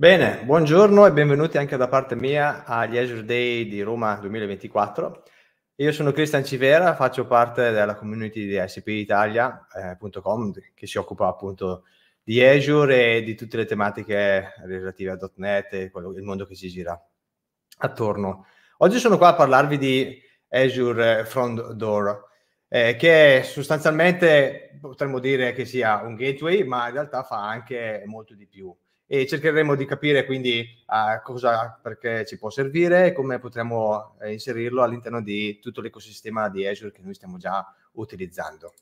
Bene, buongiorno e benvenuti anche da parte mia agli Azure Day di Roma 2024. Io sono Cristian Civera, faccio parte della community di scpitalia.com eh, che si occupa appunto di Azure e di tutte le tematiche relative a .NET e quello, il mondo che si gira attorno. Oggi sono qua a parlarvi di Azure Front Door, eh, che sostanzialmente potremmo dire che sia un gateway, ma in realtà fa anche molto di più e cercheremo di capire quindi a cosa, perché ci può servire e come potremo eh, inserirlo all'interno di tutto l'ecosistema di Azure che noi stiamo già utilizzando.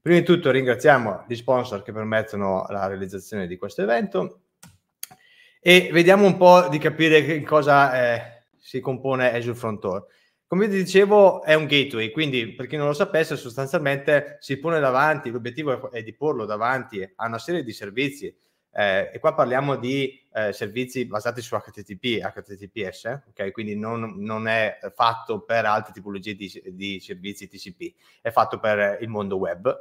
Prima di tutto ringraziamo gli sponsor che permettono la realizzazione di questo evento e vediamo un po' di capire in cosa eh, si compone Azure Front Door. Come vi dicevo è un gateway, quindi per chi non lo sapesse sostanzialmente si pone davanti, l'obiettivo è di porlo davanti a una serie di servizi eh, e qua parliamo di eh, servizi basati su HTTP e HTTPS, okay? quindi non, non, è fatto per altre tipologie di, di servizi TCP, è fatto per il mondo web.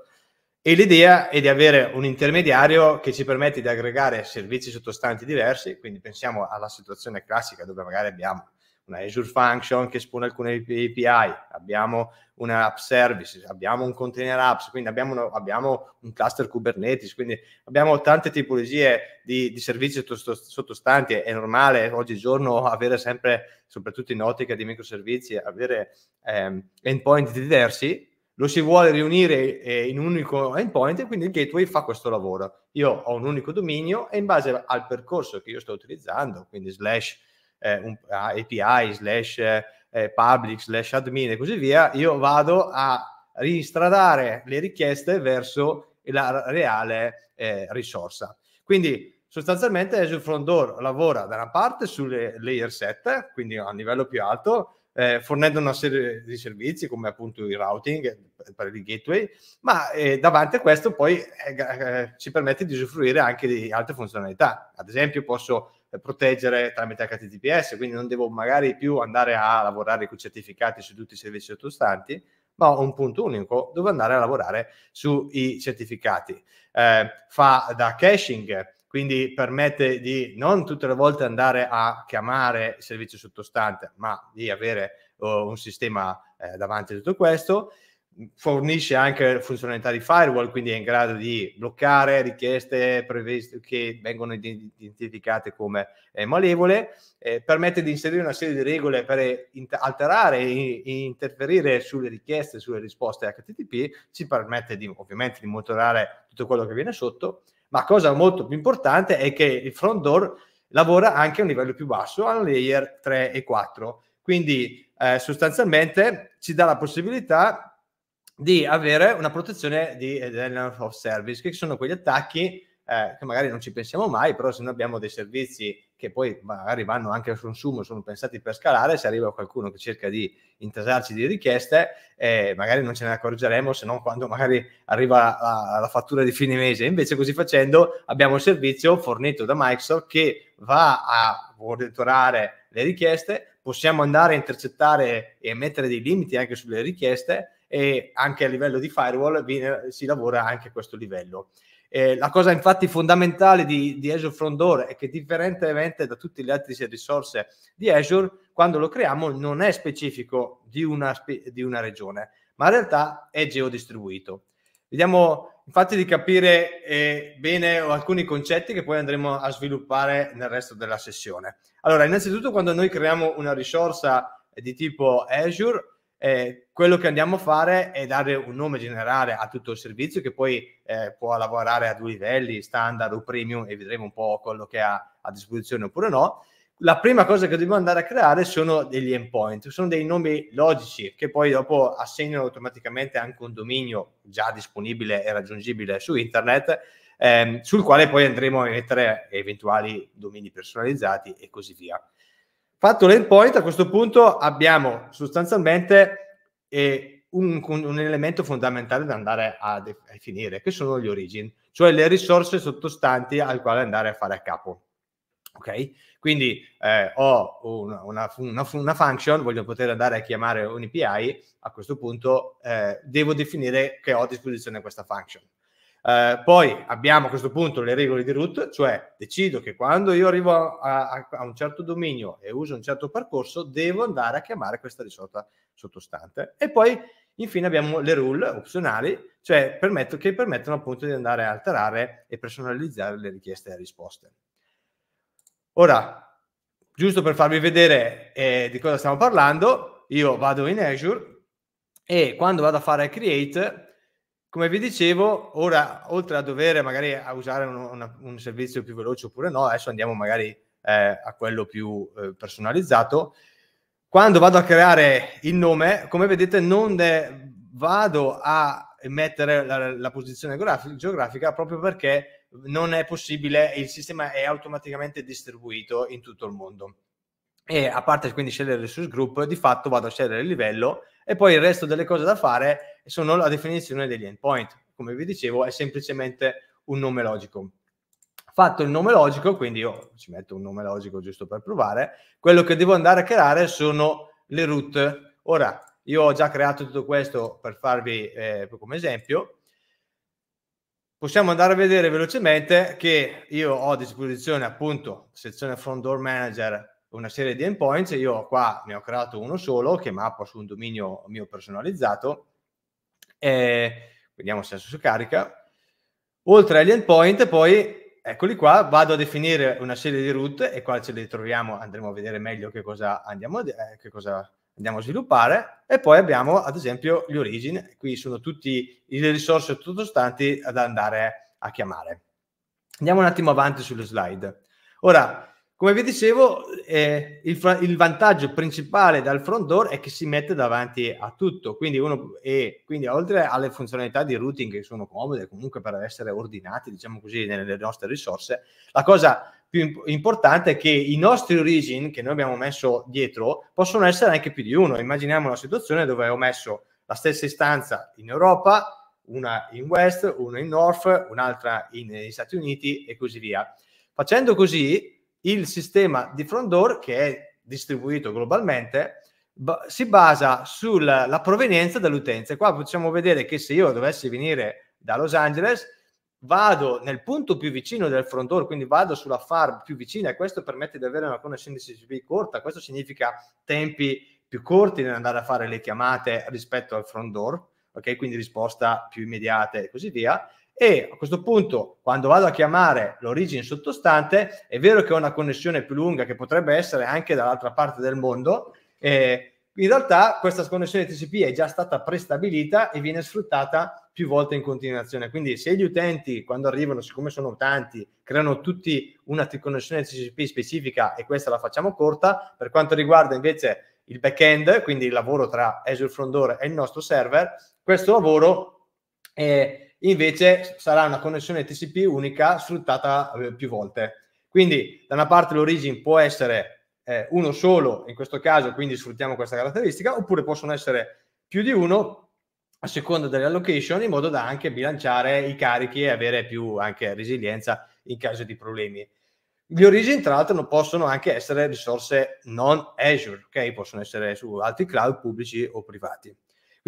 E l'idea è di avere un intermediario che ci permette di aggregare servizi sottostanti diversi, quindi pensiamo alla situazione classica dove magari abbiamo una Azure Function che espone alcune API, abbiamo una App Service, abbiamo un Container Apps, quindi abbiamo, una, abbiamo un cluster Kubernetes, quindi abbiamo tante tipologie di, di servizi sottostanti. È normale oggigiorno avere sempre, soprattutto in ottica di microservizi, avere ehm, endpoint diversi, lo si vuole riunire eh, in un unico endpoint e quindi il gateway fa questo lavoro. Io ho un unico dominio e in base al percorso che io sto utilizzando, quindi slash eh, un, API slash eh, public slash admin e così via, io vado a ristradare le richieste verso la reale eh, risorsa. Quindi sostanzialmente Azure Front Door lavora da una parte sulle layer 7, quindi a livello più alto, eh, fornendo una serie di servizi come appunto il routing per il gateway, ma eh, davanti a questo poi eh, eh ci permette di usufruire anche di altre funzionalità. Ad esempio posso eh, proteggere tramite HTTPS, quindi non devo magari più andare a lavorare con certificati su tutti i servizi sottostanti, ma ho un punto unico dove andare a lavorare sui certificati. Eh, fa da caching, quindi permette di non tutte le volte andare a chiamare il servizio sottostante, ma di avere oh, un sistema eh, davanti a tutto questo fornisce anche funzionalità di firewall, quindi è in grado di bloccare richieste previste che vengono identificate come eh, malevole, eh, permette di inserire una serie di regole per inter- alterare e, e, interferire sulle richieste, sulle risposte HTTP, ci permette di, ovviamente di monitorare tutto quello che viene sotto, ma cosa molto più importante è che il front door lavora anche a un livello più basso, a layer 3 e 4, quindi eh, sostanzialmente ci dà la possibilità di avere una protezione di eh, denial of service, che sono quegli attacchi eh, che magari non ci pensiamo mai, però se noi abbiamo dei servizi che poi magari vanno anche al consumo, sono pensati per scalare, se arriva qualcuno che cerca di intasarci di richieste, eh, magari non ce ne accorgeremo se non quando magari arriva la, la, fattura di fine mese. Invece così facendo abbiamo un servizio fornito da Microsoft che va a monitorare le richieste, possiamo andare a intercettare e mettere dei limiti anche sulle richieste e anche a livello di firewall viene, si lavora anche a questo livello. Eh, la cosa infatti fondamentale di, di, Azure Front Door è che differentemente da tutte le altre risorse di Azure, quando lo creiamo non è specifico di una, di una regione, ma in realtà è geodistribuito. Vediamo infatti di capire eh, bene alcuni concetti che poi andremo a sviluppare nel resto della sessione. Allora, innanzitutto quando noi creiamo una risorsa di tipo Azure, eh, quello che andiamo a fare è dare un nome generale a tutto il servizio che poi eh, può lavorare a due livelli, standard o premium, e vedremo un po' quello che ha a disposizione oppure no. La prima cosa che dobbiamo andare a creare sono degli endpoint, sono dei nomi logici che poi dopo assegnano automaticamente anche un dominio già disponibile e raggiungibile su internet, ehm, sul quale poi andremo a mettere eventuali domini personalizzati e così via. Fatto l'endpoint, a questo punto abbiamo sostanzialmente eh, un, un, elemento fondamentale da andare a definire, che sono gli origin, cioè le risorse sottostanti al quale andare a fare a capo. Ok? Quindi eh, ho una, una, una, una, function, voglio poter andare a chiamare un API, a questo punto eh, devo definire che ho a disposizione questa function. Eh, poi abbiamo a questo punto le regole di root, cioè decido che quando io arrivo a, a, a un certo dominio e uso un certo percorso, devo andare a chiamare questa risorsa sottostante. E poi Infine abbiamo le rule opzionali, cioè permetto, che permettono appunto di andare a alterare e personalizzare le richieste e le risposte. Ora, giusto per farvi vedere eh, di cosa stiamo parlando, io vado in Azure e quando vado a fare create come vi dicevo, ora oltre a dovere magari a usare uno, una, un servizio più veloce oppure no, adesso andiamo magari eh, a quello più eh, personalizzato. Quando vado a creare il nome, come vedete, non de- eh, vado a mettere la, la posizione graf- geografica proprio perché non è possibile, il sistema è automaticamente distribuito in tutto il mondo. E a parte quindi scegliere il source group, di fatto vado a scegliere il livello e poi il resto delle cose da fare sono la definizione degli endpoint. Come vi dicevo, è semplicemente un nome logico. Fatto il nome logico, quindi io ci metto un nome logico giusto per provare, quello che devo andare a creare sono le root. Ora, io ho già creato tutto questo per farvi eh, come esempio. Possiamo andare a vedere velocemente che io ho a disposizione appunto sezione front door manager una serie di endpoints, io qua ne ho creato uno solo che mappa su un dominio mio personalizzato eh, vediamo se adesso si carica. Oltre agli endpoint, poi eccoli qua, vado a definire una serie di root e qua ce le troviamo, andremo a vedere meglio che cosa andiamo, eh, che cosa andiamo a sviluppare e poi abbiamo ad esempio gli origin, qui sono tutte le risorse sottostanti ad andare a chiamare. Andiamo un attimo avanti sulle slide. Ora, come vi dicevo, eh, il, il, vantaggio principale dal front door è che si mette davanti a tutto, quindi, uno, e, quindi oltre alle funzionalità di routing che sono comode comunque per essere ordinati, diciamo così, nelle nostre risorse, la cosa più importante è che i nostri origin che noi abbiamo messo dietro possono essere anche più di uno. Immaginiamo una situazione dove ho messo la stessa istanza in Europa, una in West, una in North, un'altra negli Stati Uniti e così via. Facendo così il sistema di front door che è distribuito globalmente si basa sulla provenienza dell'utenza. Qua possiamo vedere che se io dovessi venire da Los Angeles, vado nel punto più vicino del front door, quindi vado sulla far più vicina e questo permette di avere una connessione di CCP corta. Questo significa tempi più corti nell'andare a fare le chiamate rispetto al front door, ok? Quindi risposta più immediata e così via e a questo punto quando vado a chiamare l'origine sottostante è vero che ho una connessione più lunga che potrebbe essere anche dall'altra parte del mondo eh, in realtà questa connessione TCP è già stata prestabilita e viene sfruttata più volte in continuazione. Quindi se gli utenti quando arrivano, siccome sono tanti, creano tutti una connessione TCP specifica e questa la facciamo corta, per quanto riguarda invece il back-end, quindi il lavoro tra Azure Front Door e il nostro server, questo lavoro eh, invece sarà una connessione TCP unica sfruttata eh, più volte. Quindi da una parte l'origin può essere eh, uno solo, in questo caso quindi sfruttiamo questa caratteristica, oppure possono essere più di uno a seconda delle allocation in modo da anche bilanciare i carichi e avere più anche resilienza in caso di problemi. Gli origin tra l'altro possono anche essere risorse non Azure, ok? Possono essere su altri cloud pubblici o privati.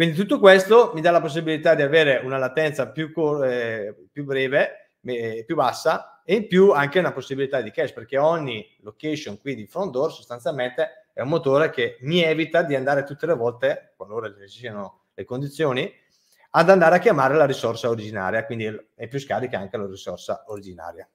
Quindi tutto questo mi dà la possibilità di avere una latenza più, eh, più breve, eh, più bassa e in più anche una possibilità di cache perché ogni location qui di front door sostanzialmente è un motore che mi evita di andare tutte le volte, qualora ci siano le condizioni, ad andare a chiamare la risorsa originaria, quindi è più scarica anche la risorsa originaria.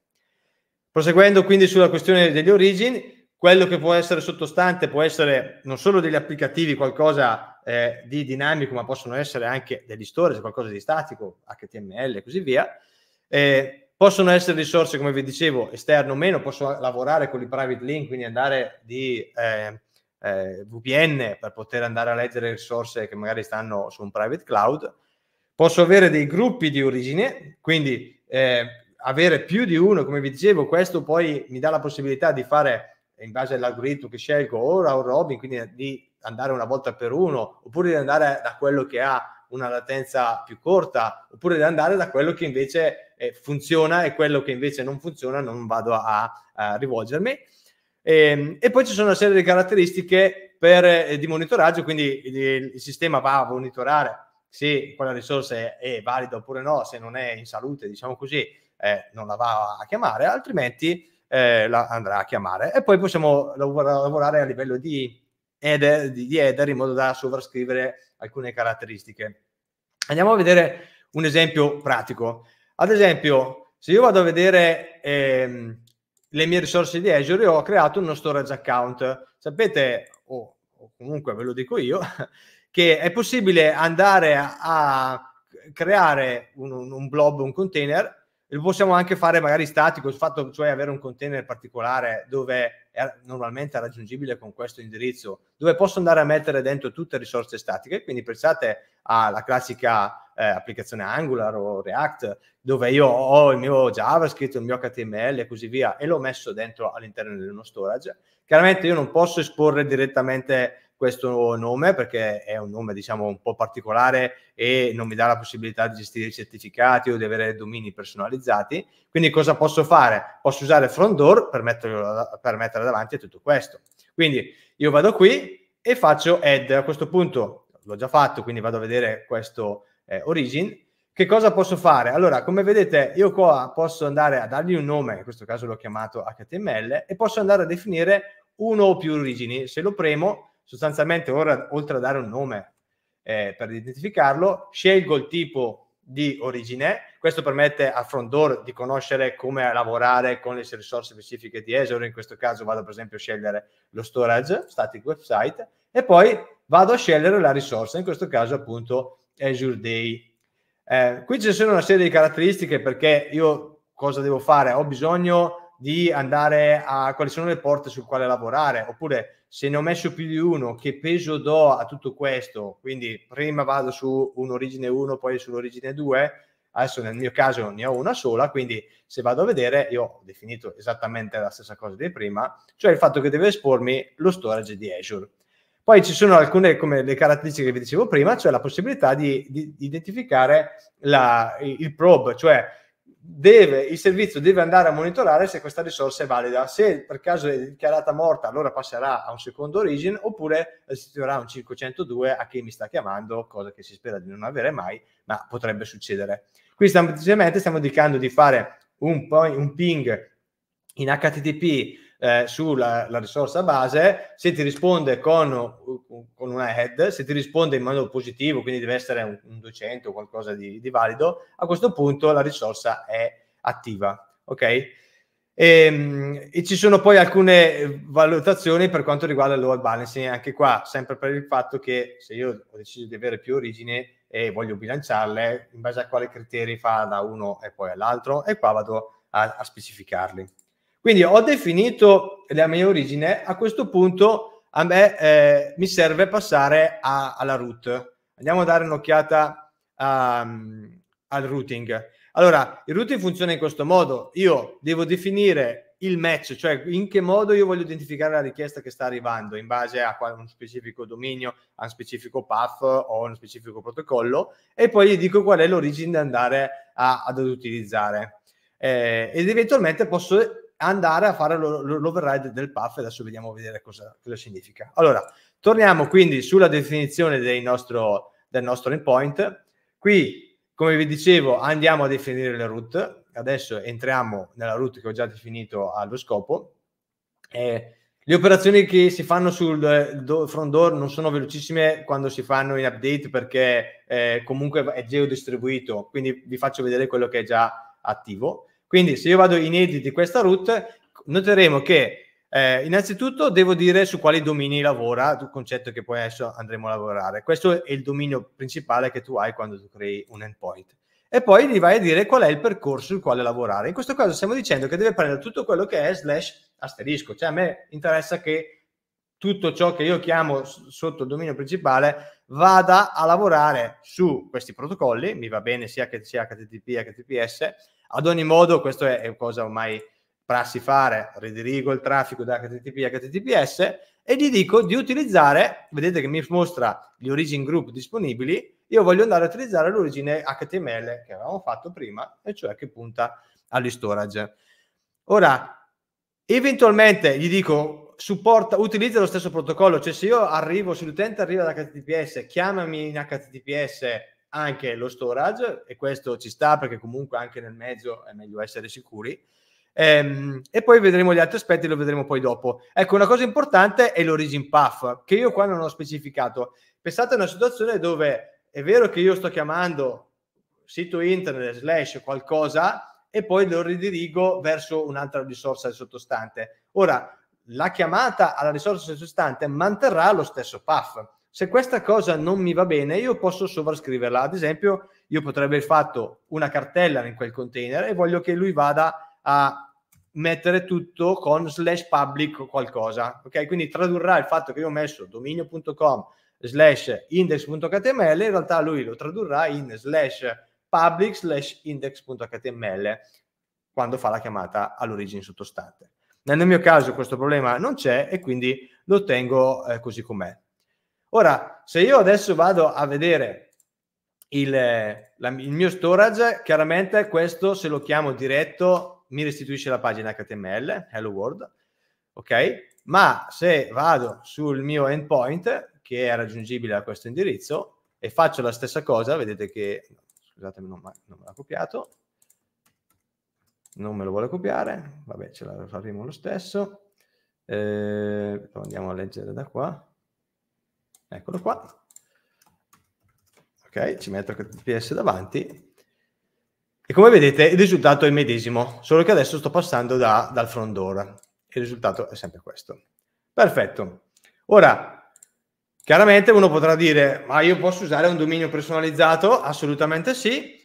Proseguendo quindi sulla questione degli origini, quello che può essere sottostante può essere non solo degli applicativi, qualcosa eh, di dinamico, ma possono essere anche degli storage, qualcosa di statico, HTML e così via. Eh, possono essere risorse, come vi dicevo, esterno o meno, posso lavorare con i private link, quindi andare di eh, eh VPN per poter andare a leggere risorse che magari stanno su un private cloud. Posso avere dei gruppi di origine, quindi eh, avere più di uno, come vi dicevo, questo poi mi dà la possibilità di fare in base all'algoritmo che scelgo ora o Robin, quindi di andare una volta per uno, oppure di andare da quello che ha una latenza più corta, oppure di andare da quello che invece eh, funziona e quello che invece non funziona non vado a, a rivolgermi. E, ehm, e, poi ci sono una serie di caratteristiche per, eh, di monitoraggio, quindi il, il, sistema va a monitorare se quella risorsa è, è, valida oppure no, se non è in salute, diciamo così, eh, non la va a chiamare, altrimenti eh, la andrà a chiamare. E poi possiamo lavorare a livello di header, di header in modo da sovrascrivere alcune caratteristiche. Andiamo a vedere un esempio pratico. Ad esempio, se io vado a vedere ehm, le mie risorse di Azure, ho creato uno storage account. Sapete, o oh, comunque ve lo dico io, che è possibile andare a creare un, un, blob, un container, lo possiamo anche fare magari statico, il fatto cioè avere un container particolare dove è normalmente raggiungibile con questo indirizzo, dove posso andare a mettere dentro tutte le risorse statiche. Quindi pensate alla classica eh, applicazione Angular o React, dove io ho il mio JavaScript, il mio HTML e così via, e l'ho messo dentro all'interno di uno storage. Chiaramente io non posso esporre direttamente questo nome perché è un nome diciamo un po' particolare e non mi dà la possibilità di gestire i certificati o di avere domini personalizzati. Quindi cosa posso fare? Posso usare front door per, per mettere davanti tutto questo. Quindi io vado qui e faccio add. A questo punto l'ho già fatto, quindi vado a vedere questo eh, origin. Che cosa posso fare? Allora, come vedete, io qua posso andare a dargli un nome, in questo caso l'ho chiamato HTML, e posso andare a definire uno o più origini. Se lo premo, sostanzialmente ora, oltre a dare un nome eh, per identificarlo, scelgo il tipo di origine, questo permette a Front Door di conoscere come lavorare con le risorse specifiche di Azure, in questo caso vado per esempio a scegliere lo storage, static website, e poi vado a scegliere la risorsa, in questo caso appunto Azure Day. Eh, qui ci sono una serie di caratteristiche perché io cosa devo fare? Ho bisogno di andare a quali sono le porte sul quale lavorare, oppure se ne ho messo più di uno, che peso do a tutto questo? Quindi prima vado su un'origine 1, poi sull'origine 2, adesso nel mio caso ne ho una sola, quindi se vado a vedere io ho definito esattamente la stessa cosa di prima, cioè il fatto che deve espormi lo storage di Azure. Poi ci sono alcune come le caratteristiche che vi dicevo prima, cioè la possibilità di, di identificare la, il probe, cioè deve, il servizio deve andare a monitorare se questa risorsa è valida. Se per caso è dichiarata morta, allora passerà a un secondo origin oppure restituirà un 502 a chi mi sta chiamando, cosa che si spera di non avere mai, ma potrebbe succedere. Qui semplicemente stiamo dicendo di fare un, un ping in HTTP eh, sulla risorsa base, se ti risponde con, con, una head, se ti risponde in modo positivo, quindi deve essere un, un 200 o qualcosa di, di, valido, a questo punto la risorsa è attiva. Ok? E, ehm, e, ci sono poi alcune valutazioni per quanto riguarda il load balancing, anche qua, sempre per il fatto che se io ho deciso di avere più origini e voglio bilanciarle, in base a quali criteri fa da uno e poi all'altro, e qua vado a, a specificarli. Quindi ho definito la mia origine, a questo punto a me eh, mi serve passare a, alla root. Andiamo a dare un'occhiata um, al routing. Allora, il routing funziona in questo modo. Io devo definire il match, cioè in che modo io voglio identificare la richiesta che sta arrivando in base a uno specifico dominio, a un specifico path o a uno specifico protocollo e poi gli dico qual è l'origine da andare a, ad utilizzare. Eh, ed eventualmente posso andare a fare l'override del puff. Adesso vediamo vedere cosa, cosa significa. Allora, torniamo quindi sulla definizione nostro, del nostro endpoint. Qui, come vi dicevo, andiamo a definire le root. Adesso entriamo nella root che ho già definito allo scopo. Eh, le operazioni che si fanno sul do, front door non sono velocissime quando si fanno in update perché eh, comunque è geodistribuito, quindi vi faccio vedere quello che è già attivo. Quindi se io vado in edit di questa root, noteremo che eh, innanzitutto devo dire su quali domini lavora, il concetto che poi adesso andremo a lavorare. Questo è il dominio principale che tu hai quando tu crei un endpoint. E poi gli vai a dire qual è il percorso sul quale lavorare. In questo caso stiamo dicendo che deve prendere tutto quello che è slash asterisco, cioè a me interessa che tutto ciò che io chiamo sotto il dominio principale vada a lavorare su questi protocolli, mi va bene sia che sia HTTP, HTTPS, ad ogni modo, questo è, è cosa ormai prassi fare, ridirigo il traffico da HTTP a HTTPS e gli dico di utilizzare, vedete che mi mostra gli origin group disponibili, io voglio andare a utilizzare l'origine HTML che avevamo fatto prima, e cioè che punta all'e-storage. Ora, eventualmente gli dico, supporta, utilizza lo stesso protocollo, cioè se io arrivo, se l'utente arriva da HTTPS, chiamami in HTTPS anche lo storage e questo ci sta perché comunque anche nel mezzo è meglio essere sicuri. Ehm, e poi vedremo gli altri aspetti, lo vedremo poi dopo. Ecco, una cosa importante è l'origin path, che io qua non ho specificato. Pensate a una situazione dove è vero che io sto chiamando sito internet slash qualcosa e poi lo ridirigo verso un'altra risorsa sottostante. Ora, la chiamata alla risorsa sottostante manterrà lo stesso path se questa cosa non mi va bene, io posso sovrascriverla. Ad esempio, io potrei aver fatto una cartella in quel container e voglio che lui vada a mettere tutto con slash public qualcosa. Ok, quindi tradurrà il fatto che io ho messo dominio.com slash index.html, in realtà lui lo tradurrà in slash public slash index.html quando fa la chiamata all'origine sottostante. Nel mio caso questo problema non c'è e quindi lo tengo eh, così com'è. Ora, se io adesso vado a vedere il, la, il mio storage, chiaramente questo se lo chiamo diretto mi restituisce la pagina HTML, Hello World, ok? Ma se vado sul mio endpoint, che è raggiungibile a questo indirizzo, e faccio la stessa cosa, vedete che, scusatemi, non, non me l'ha copiato, non me lo vuole copiare, vabbè ce la faremo lo stesso, eh, andiamo a leggere da qua, Eccolo qua. Ok, ci metto HTTPS davanti. E come vedete il risultato è il medesimo, solo che adesso sto passando da, dal front door. Il risultato è sempre questo. Perfetto. Ora, Chiaramente uno potrà dire, ma io posso usare un dominio personalizzato? Assolutamente sì.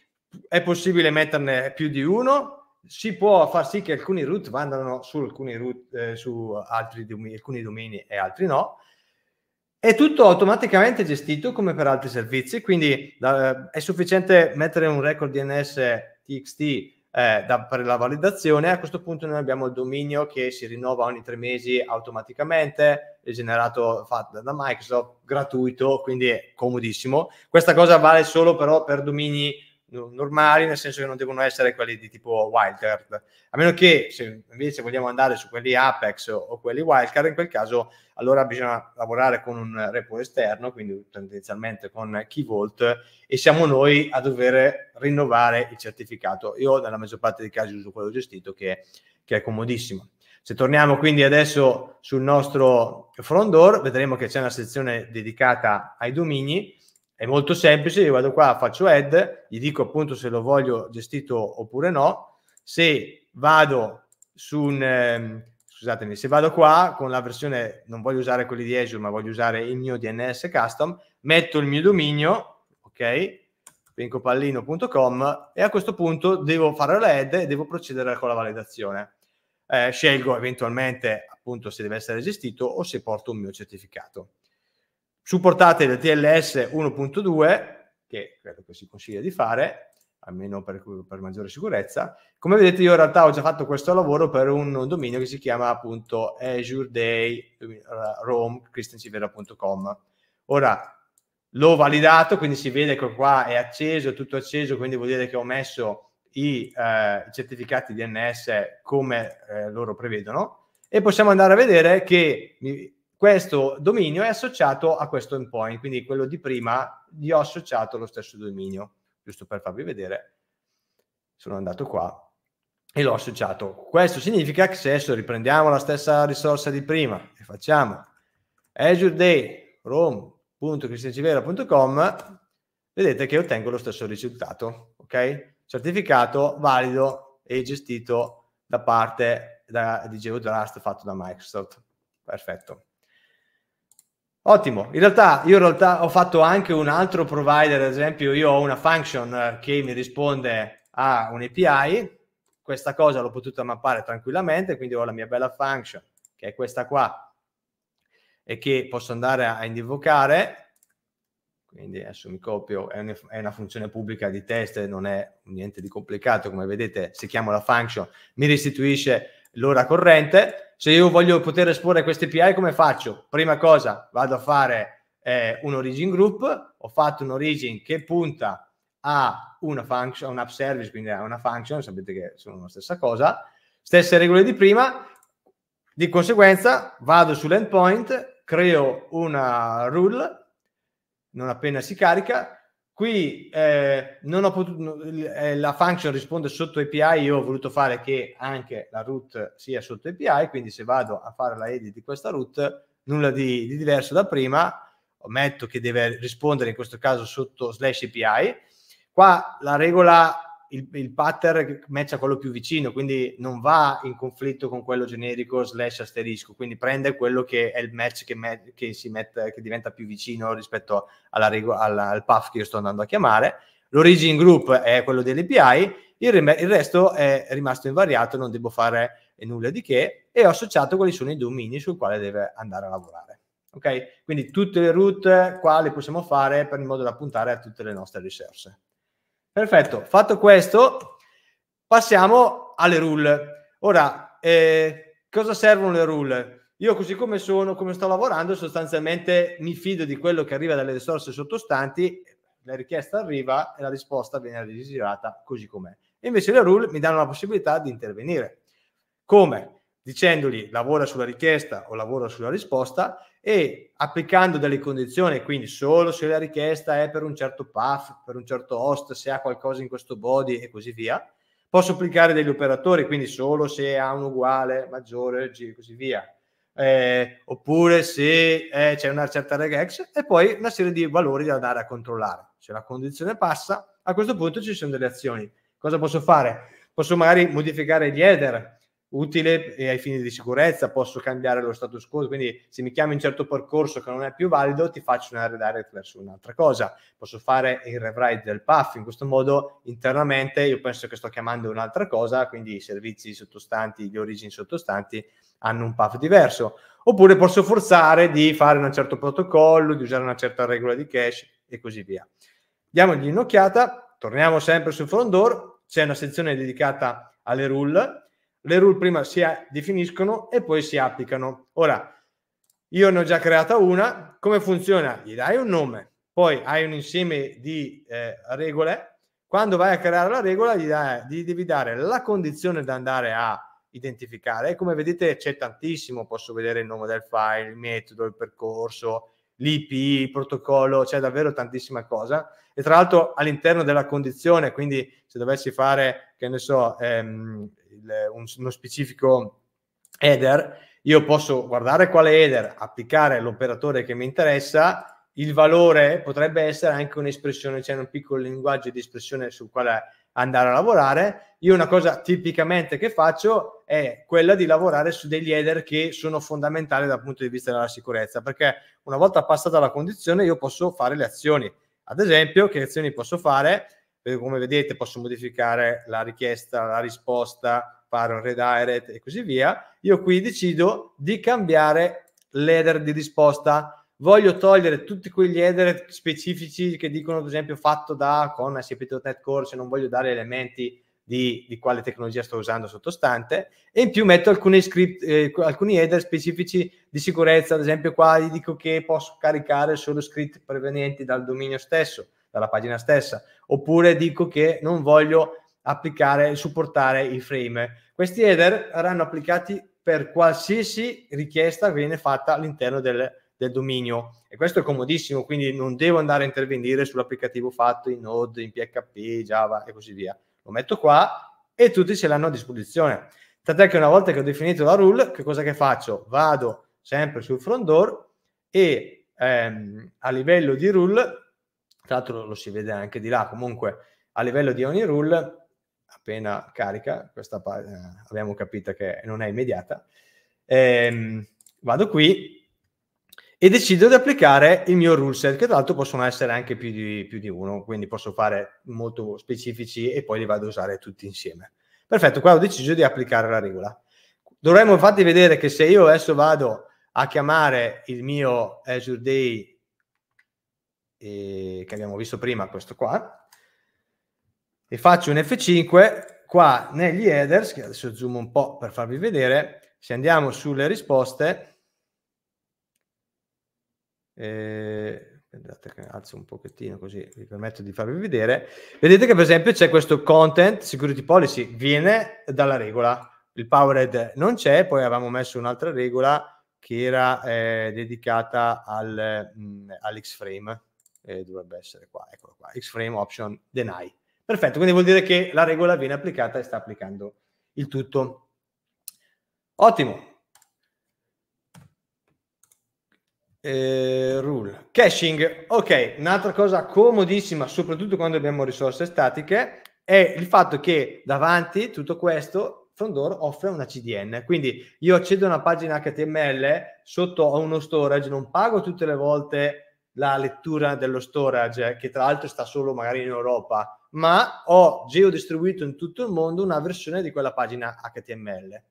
È possibile metterne più di uno? Si può far sì che alcuni root vadano su, alcuni root, eh, su altri domini, alcuni domini e altri no. È tutto automaticamente gestito come per altri servizi, quindi da, è sufficiente mettere un record DNS TXT eh, da, per la validazione. A questo punto noi abbiamo il dominio che si rinnova ogni tre mesi automaticamente, è generato fatto da Microsoft, gratuito, quindi è comodissimo. Questa cosa vale solo però per domini normali, nel senso che non devono essere quelli di tipo wildcard. A meno che se invece vogliamo andare su quelli Apex o, o quelli wildcard, in quel caso allora bisogna lavorare con un repo esterno, quindi tendenzialmente con KeyVault, e siamo noi a dover rinnovare il certificato. Io nella maggior parte dei casi uso quello gestito che, che è comodissimo. Se torniamo quindi adesso sul nostro front door, vedremo che c'è una sezione dedicata ai domini è molto semplice, io vado qua, faccio add, gli dico appunto se lo voglio gestito oppure no. Se vado su un... Ehm, scusatemi, se vado qua con la versione, non voglio usare quelli di Azure, ma voglio usare il mio DNS custom, metto il mio dominio, ok, pencopallino.com e a questo punto devo fare la add e devo procedere con la validazione. Eh, scelgo eventualmente appunto se deve essere gestito o se porto un mio certificato supportate da TLS 1.2, che credo che si consiglia di fare, almeno per, per, maggiore sicurezza. Come vedete io in realtà ho già fatto questo lavoro per un dominio che si chiama appunto Azure ChristianCivera.com. Ora l'ho validato, quindi si vede che qua è acceso, è tutto acceso, quindi vuol dire che ho messo i eh, certificati DNS come eh, loro prevedono e possiamo andare a vedere che questo dominio è associato a questo endpoint, quindi quello di prima gli ho associato lo stesso dominio, giusto per farvi vedere. Sono andato qua e l'ho associato. Questo significa che se adesso riprendiamo la stessa risorsa di prima e facciamo Azure Day rom.cristiancivera.com vedete che ottengo lo stesso risultato, ok? Certificato valido e gestito da parte da, di GeoTrust fatto da Microsoft. Perfetto. Ottimo, in realtà io in realtà ho fatto anche un altro provider, ad esempio io ho una function eh, che mi risponde a un API, questa cosa l'ho potuta mappare tranquillamente, quindi ho la mia bella function che è questa qua e che posso andare a invocare, quindi adesso mi copio, è, una funzione pubblica di test, non è niente di complicato, come vedete se chiamo la function mi restituisce l'ora corrente, se io voglio poter esporre queste API, come faccio? Prima cosa, vado a fare eh, un origin group, ho fatto un origin che punta a una function, a un app service, quindi a una function, sapete che sono la stessa cosa, stesse regole di prima, di conseguenza vado sull'endpoint, creo una rule, non appena si carica, Qui eh, non ho potuto, eh, la function risponde sotto API, io ho voluto fare che anche la root sia sotto API, quindi se vado a fare la edit di questa root, nulla di, di diverso da prima, ometto che deve rispondere in questo caso sotto slash API. Qua la regola il, il pattern matcha quello più vicino, quindi non va in conflitto con quello generico slash asterisco, quindi prende quello che è il match che, met, che si mette, che diventa più vicino rispetto alla, alla, al path che io sto andando a chiamare. L'origin group è quello dell'API, il, il resto è rimasto invariato, non devo fare nulla di che, e ho associato quali sono i domini sul quale deve andare a lavorare. Ok? Quindi tutte le route qua le possiamo fare per in modo da puntare a tutte le nostre risorse. Perfetto, fatto questo, passiamo alle rule. Ora, eh, cosa servono le rule? Io così come sono, come sto lavorando, sostanzialmente mi fido di quello che arriva dalle risorse sottostanti, la richiesta arriva e la risposta viene rigirata così com'è. Invece le rule mi danno la possibilità di intervenire. Come? dicendogli lavora sulla richiesta o lavora sulla risposta e applicando delle condizioni, quindi solo se la richiesta è per un certo path, per un certo host, se ha qualcosa in questo body e così via, posso applicare degli operatori, quindi solo se ha un uguale, maggiore, e così via, eh, oppure se eh, c'è una certa regex e poi una serie di valori da andare a controllare. Se la condizione passa, a questo punto ci sono delle azioni. Cosa posso fare? Posso magari modificare gli header, utile e ai fini di sicurezza posso cambiare lo status quo, quindi se mi chiami un certo percorso che non è più valido ti faccio una redirect verso un'altra cosa, posso fare il rewrite del path, in questo modo internamente io penso che sto chiamando un'altra cosa, quindi i servizi sottostanti, gli origini sottostanti hanno un path diverso, oppure posso forzare di fare un certo protocollo, di usare una certa regola di cache e così via. Diamogli un'occhiata, torniamo sempre sul front door, c'è una sezione dedicata alle rule, le rule prima si definiscono e poi si applicano. Ora, io ne ho già creata una, come funziona? Gli dai un nome, poi hai un insieme di eh, regole, quando vai a creare la regola gli, dai, gli devi dare la condizione da andare a identificare. Come vedete c'è tantissimo, posso vedere il nome del file, il metodo, il percorso, l'IP, il protocollo, c'è davvero tantissima cosa. E tra l'altro all'interno della condizione, quindi se dovessi fare, che ne so, ehm, il, un, uno specifico header, io posso guardare quale header, applicare l'operatore che mi interessa, il valore potrebbe essere anche un'espressione, cioè un piccolo linguaggio di espressione sul quale andare a lavorare. Io una cosa tipicamente che faccio è quella di lavorare su degli header che sono fondamentali dal punto di vista della sicurezza, perché una volta passata la condizione io posso fare le azioni. Ad esempio, che azioni posso fare? come vedete posso modificare la richiesta, la risposta, fare un redirect e così via. Io qui decido di cambiare l'header di risposta. Voglio togliere tutti quegli header specifici che dicono, ad esempio, fatto da con ASP.NET Core, se non voglio dare elementi di, di, quale tecnologia sto usando sottostante e in più metto alcuni, script, eh, alcuni header specifici di sicurezza, ad esempio qua gli dico che posso caricare solo script provenienti dal dominio stesso dalla pagina stessa, oppure dico che non voglio applicare, supportare i frame. Questi header verranno applicati per qualsiasi richiesta che viene fatta all'interno del, del dominio e questo è comodissimo, quindi non devo andare a intervenire sull'applicativo fatto in Node, in PHP, Java e così via. Lo metto qua e tutti ce l'hanno a disposizione. Tant'è che una volta che ho definito la rule, che cosa che faccio? Vado sempre sul front door e ehm, a livello di rule tra l'altro lo si vede anche di là, comunque a livello di ogni rule, appena carica, questa pagina eh, abbiamo capito che non è immediata, ehm, vado qui e decido di applicare il mio rule set, che tra l'altro possono essere anche più di, più di, uno, quindi posso fare molto specifici e poi li vado a usare tutti insieme. Perfetto, qua ho deciso di applicare la regola. Dovremmo infatti vedere che se io adesso vado a chiamare il mio Azure Day eh, che abbiamo visto prima, questo qua, e faccio un F5, qua negli headers, che adesso zoom un po' per farvi vedere, se andiamo sulle risposte, eh, che alzo un pochettino così vi permetto di farvi vedere, vedete che per esempio c'è questo content security policy, viene dalla regola, il powered non c'è, poi avevamo messo un'altra regola che era eh, dedicata al, mm, all'X-Frame eh, dovrebbe essere qua, eccolo qua, xframe option deny. Perfetto, quindi vuol dire che la regola viene applicata e sta applicando il tutto. Ottimo. Eh, rule. Caching, ok, un'altra cosa comodissima, soprattutto quando abbiamo risorse statiche, è il fatto che davanti tutto questo Frondor offre una CDN. Quindi io accedo a una pagina HTML, sotto ho uno storage, non pago tutte le volte la lettura dello storage, che tra l'altro sta solo magari in Europa, ma ho geodistribuito in tutto il mondo una versione di quella pagina HTML.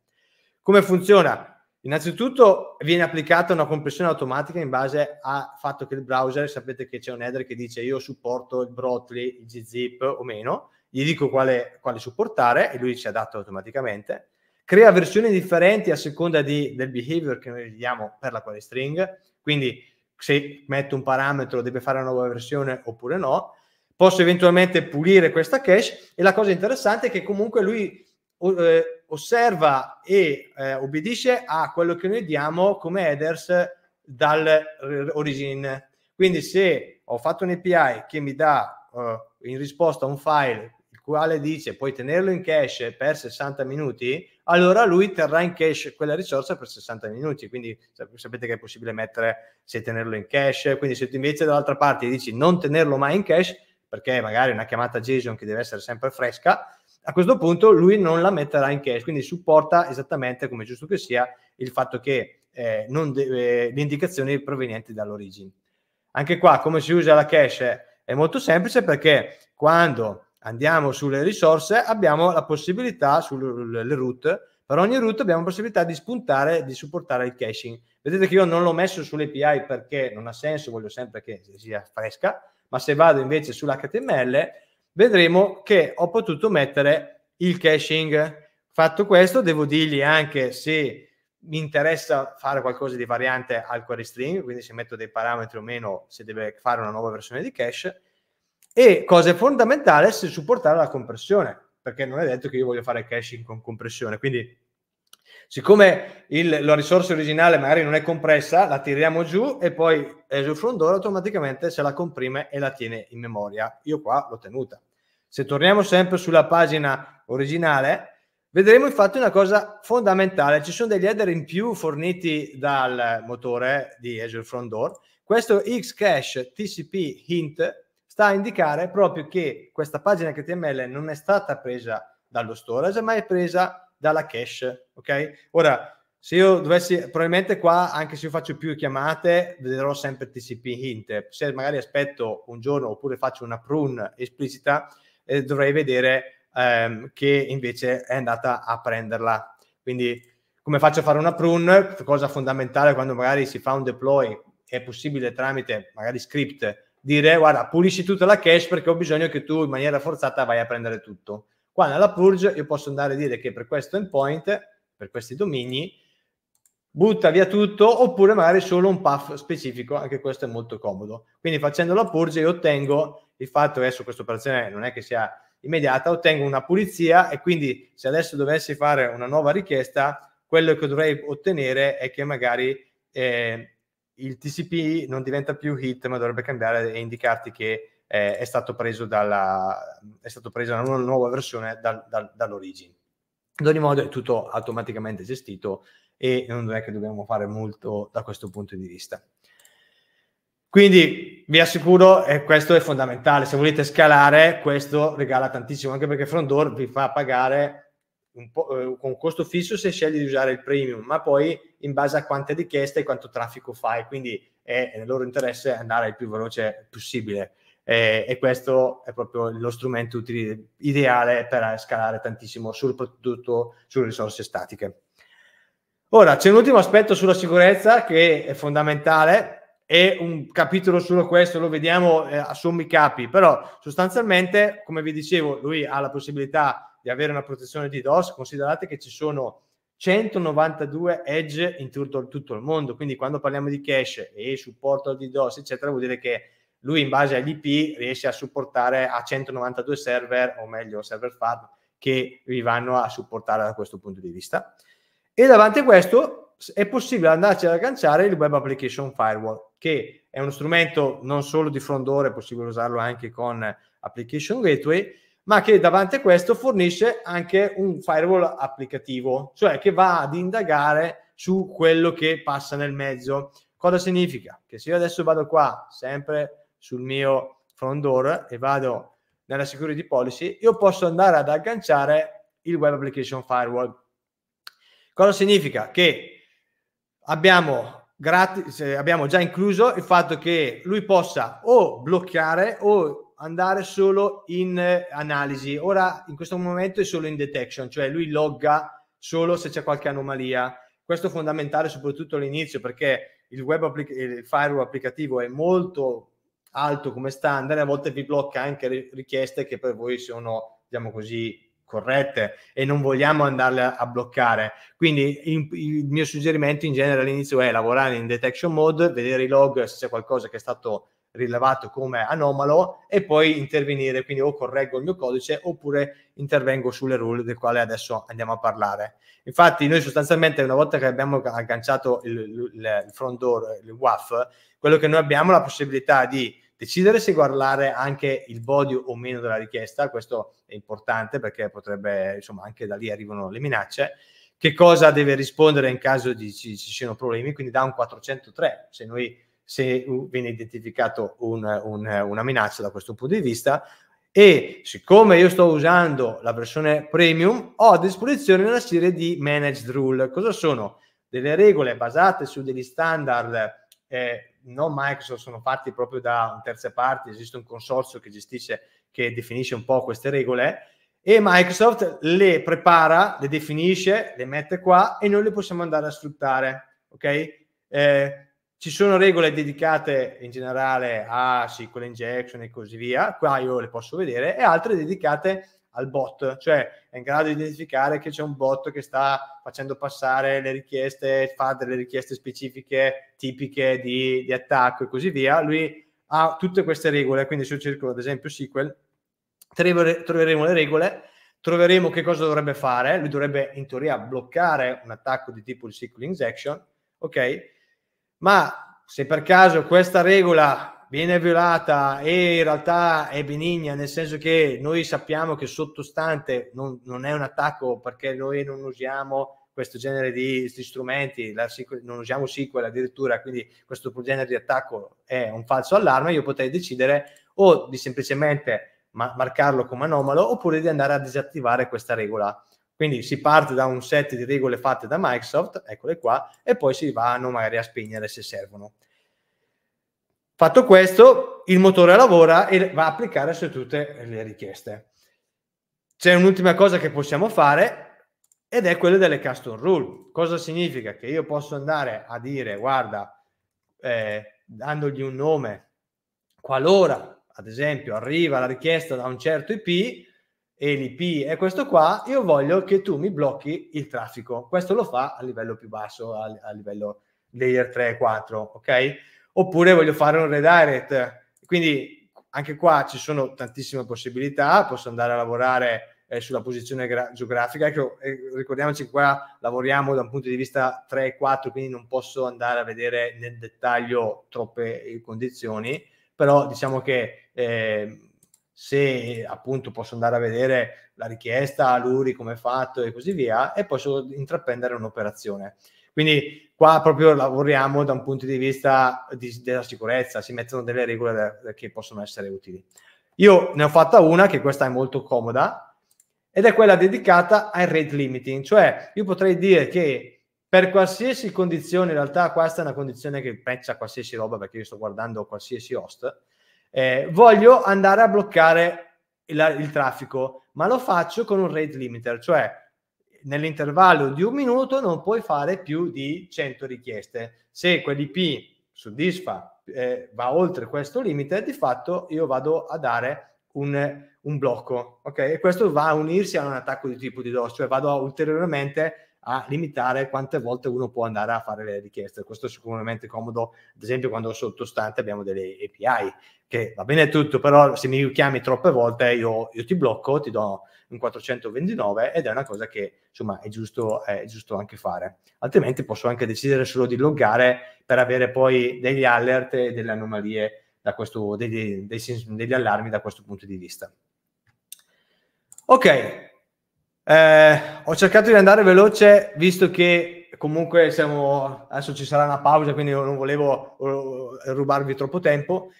Come funziona? Innanzitutto viene applicata una compressione automatica in base al fatto che il browser, sapete che c'è un header che dice io supporto il Brotli, il gzip o meno, gli dico quale, quale supportare e lui si adatta automaticamente, crea versioni differenti a seconda di, del behavior che noi vediamo per la query string, quindi se metto un parametro deve fare una nuova versione oppure no. Posso eventualmente pulire questa cache e la cosa interessante è che comunque lui eh, osserva e eh, obbedisce a quello che noi diamo come headers dall'origine. Eh, Quindi se ho fatto un API che mi dà eh, in risposta a un file quale dice puoi tenerlo in cash per 60 minuti, allora lui terrà in cash quella risorsa per 60 minuti. Quindi sapete che è possibile mettere se tenerlo in cash. Quindi se tu invece dall'altra parte dici non tenerlo mai in cash, perché magari è una chiamata JSON che deve essere sempre fresca, a questo punto lui non la metterà in cash. Quindi supporta esattamente, come giusto che sia, il fatto che eh, de- eh, le indicazioni provenienti dall'origine. Anche qua, come si usa la cache è molto semplice perché quando andiamo sulle risorse, abbiamo la possibilità, sulle route, per ogni route abbiamo la possibilità di spuntare, di supportare il caching. Vedete che io non l'ho messo sull'API perché non ha senso, voglio sempre che sia fresca, ma se vado invece sull'HTML vedremo che ho potuto mettere il caching. Fatto questo, devo dirgli anche se mi interessa fare qualcosa di variante al query string, quindi se metto dei parametri o meno, se deve fare una nuova versione di cache, e cosa fondamentale è supportare la compressione, perché non è detto che io voglio fare caching con compressione, quindi siccome il, la risorsa originale magari non è compressa, la tiriamo giù e poi Azure Front Door automaticamente se la comprime e la tiene in memoria. Io qua l'ho tenuta. Se torniamo sempre sulla pagina originale, vedremo infatti una cosa fondamentale. Ci sono degli header in più forniti dal motore di Azure Front Door. Questo Xcache TCP Hint sta a indicare proprio che questa pagina HTML non è stata presa dallo storage, ma è presa dalla cache, ok? Ora, se io dovessi, probabilmente qua, anche se io faccio più chiamate, vedrò sempre TCP hint. Se magari aspetto un giorno oppure faccio una prune esplicita, eh, dovrei vedere ehm, che invece è andata a prenderla. Quindi come faccio a fare una prune? Cosa fondamentale quando magari si fa un deploy, è possibile tramite magari script dire guarda pulisci tutta la cache perché ho bisogno che tu in maniera forzata vai a prendere tutto. Qua nella purge io posso andare a dire che per questo endpoint, per questi domini, butta via tutto oppure magari solo un path specifico, anche questo è molto comodo. Quindi facendo la purge io ottengo il fatto, adesso questa operazione non è che sia immediata, ottengo una pulizia e quindi se adesso dovessi fare una nuova richiesta, quello che dovrei ottenere è che magari eh, il TCP non diventa più hit, ma dovrebbe cambiare e indicarti che eh, è stato preso dalla è stato preso una nuova versione dal, dal, dall'origine. In ogni modo è tutto automaticamente gestito e non è che dobbiamo fare molto da questo punto di vista. Quindi vi assicuro, eh, questo è fondamentale. Se volete scalare, questo regala tantissimo, anche perché Frondor vi fa pagare un po', eh, con costo fisso se scegli di usare il premium, ma poi in base a quante richieste e quanto traffico fai, quindi è nel loro interesse andare il più veloce possibile. Eh, e questo è proprio lo strumento utile, ideale per scalare tantissimo, soprattutto sulle risorse statiche. Ora c'è un ultimo aspetto sulla sicurezza che è fondamentale e un capitolo solo questo lo vediamo eh, a sommi capi, però sostanzialmente, come vi dicevo, lui ha la possibilità di avere una protezione di DOS, considerate che ci sono 192 edge in tutto, tutto, il mondo. Quindi quando parliamo di cache e supporto di DOS, eccetera, vuol dire che lui in base all'IP riesce a supportare a 192 server, o meglio server farm, che vi vanno a supportare da questo punto di vista. E davanti a questo è possibile andarci ad agganciare il Web Application Firewall, che è uno strumento non solo di front door, è possibile usarlo anche con Application Gateway, ma che davanti a questo fornisce anche un firewall applicativo, cioè che va ad indagare su quello che passa nel mezzo. Cosa significa? Che se io adesso vado qua, sempre sul mio front door e vado nella security policy, io posso andare ad agganciare il web application firewall. Cosa significa? Che abbiamo, gratis, eh, abbiamo già incluso il fatto che lui possa o bloccare o andare solo in eh, analisi. Ora, in questo momento è solo in detection, cioè lui logga solo se c'è qualche anomalia. Questo è fondamentale soprattutto all'inizio perché il, web applic- il firewall applicativo è molto alto come standard e a volte vi blocca anche richieste che per voi sono, diciamo così, corrette e non vogliamo andarle a, a bloccare. Quindi in, il mio suggerimento in genere all'inizio è lavorare in detection mode, vedere i log se c'è qualcosa che è stato rilevato come anomalo e poi intervenire, quindi o correggo il mio codice oppure intervengo sulle rule del quale adesso andiamo a parlare. Infatti noi sostanzialmente una volta che abbiamo agganciato il, il front door, il WAF, quello che noi abbiamo è la possibilità di decidere se guardare anche il body o meno della richiesta, questo è importante perché potrebbe, insomma, anche da lì arrivano le minacce, che cosa deve rispondere in caso di ci, ci siano problemi, quindi da un 403, se noi se viene identificato un, un, una minaccia da questo punto di vista e siccome io sto usando la versione premium ho a disposizione una serie di managed rule cosa sono? delle regole basate su degli standard eh, non Microsoft sono fatti proprio da terze parti esiste un consorzio che gestisce che definisce un po' queste regole e Microsoft le prepara le definisce le mette qua e noi le possiamo andare a sfruttare ok eh, ci sono regole dedicate in generale a SQL injection e così via, qua io le posso vedere, e altre dedicate al bot, cioè è in grado di identificare che c'è un bot che sta facendo passare le richieste, fa delle richieste specifiche tipiche di, di attacco e così via. Lui ha tutte queste regole, quindi se io cerco ad esempio SQL, troveremo le regole, troveremo che cosa dovrebbe fare, lui dovrebbe in teoria bloccare un attacco di tipo di SQL injection, ok? ma se per caso questa regola viene violata e in realtà è benigna, nel senso che noi sappiamo che sottostante non, non è un attacco perché noi non usiamo questo genere di, di strumenti, la, non usiamo SQL addirittura, quindi questo genere di attacco è un falso allarme, io potrei decidere o di semplicemente ma- marcarlo come anomalo oppure di andare a disattivare questa regola. Quindi si parte da un set di regole fatte da Microsoft, eccole qua, e poi si vanno magari a spegnere se servono. Fatto questo, il motore lavora e va a applicare su tutte le richieste. C'è un'ultima cosa che possiamo fare ed è quella delle custom rule. Cosa significa? Che io posso andare a dire, guarda, eh, dandogli un nome, qualora, ad esempio, arriva la richiesta da un certo IP, ELP è questo qua, io voglio che tu mi blocchi il traffico. Questo lo fa a livello più basso, a, a livello layer 3 e 4, ok? Oppure voglio fare un redirect. Quindi anche qua ci sono tantissime possibilità, posso andare a lavorare eh, sulla posizione gra- geografica. Ecco, eh, ricordiamoci qua lavoriamo da un punto di vista 3 e 4, quindi non posso andare a vedere nel dettaglio troppe eh, condizioni, però diciamo che... Eh, se appunto posso andare a vedere la richiesta, l'URI come è fatto e così via, e posso intraprendere un'operazione. Quindi qua proprio lavoriamo da un punto di vista di, della sicurezza, si mettono delle regole che possono essere utili. Io ne ho fatta una, che questa è molto comoda, ed è quella dedicata al rate limiting, cioè io potrei dire che per qualsiasi condizione, in realtà questa è una condizione che pensa a qualsiasi roba, perché io sto guardando qualsiasi host, eh, voglio andare a bloccare il, il traffico, ma lo faccio con un rate limiter, cioè nell'intervallo di un minuto non puoi fare più di 100 richieste. Se quell'IP soddisfa, eh, va oltre questo limite, di fatto io vado a dare un, un blocco, ok? E questo va a unirsi a un attacco di tipo di DOS, cioè vado a ulteriormente a limitare quante volte uno può andare a fare le richieste. Questo è sicuramente comodo, ad esempio quando sottostante abbiamo delle API, che va bene tutto, però se mi chiami troppe volte io, io ti blocco, ti do un 429 ed è una cosa che insomma è giusto, è giusto anche fare. Altrimenti posso anche decidere solo di loggare per avere poi degli alert e delle anomalie da questo, degli, degli, degli allarmi da questo punto di vista. Ok, eh, ho cercato di andare veloce visto che comunque siamo, adesso ci sarà una pausa, quindi non volevo eh, rubarvi troppo tempo.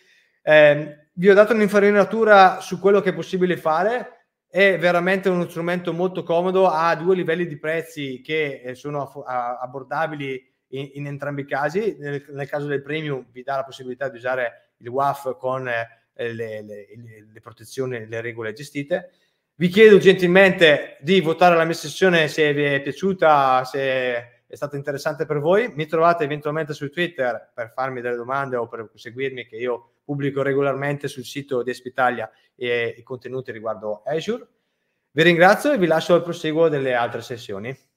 Eh, vi ho dato un'infarinatura su quello che è possibile fare. È veramente uno strumento molto comodo, ha due livelli di prezzi che eh, sono abbordabili in, in entrambi i casi. Nel, nel, caso del premium vi dà la possibilità di usare il WAF con eh, le, le, le protezioni, le regole gestite. Vi chiedo gentilmente di votare la mia sessione se vi è piaciuta, se è stata interessante per voi. Mi trovate eventualmente su Twitter per farmi delle domande o per seguirmi che io pubblico regolarmente sul sito di Espitalia e i contenuti riguardo Azure. Vi ringrazio e vi lascio al proseguo delle altre sessioni.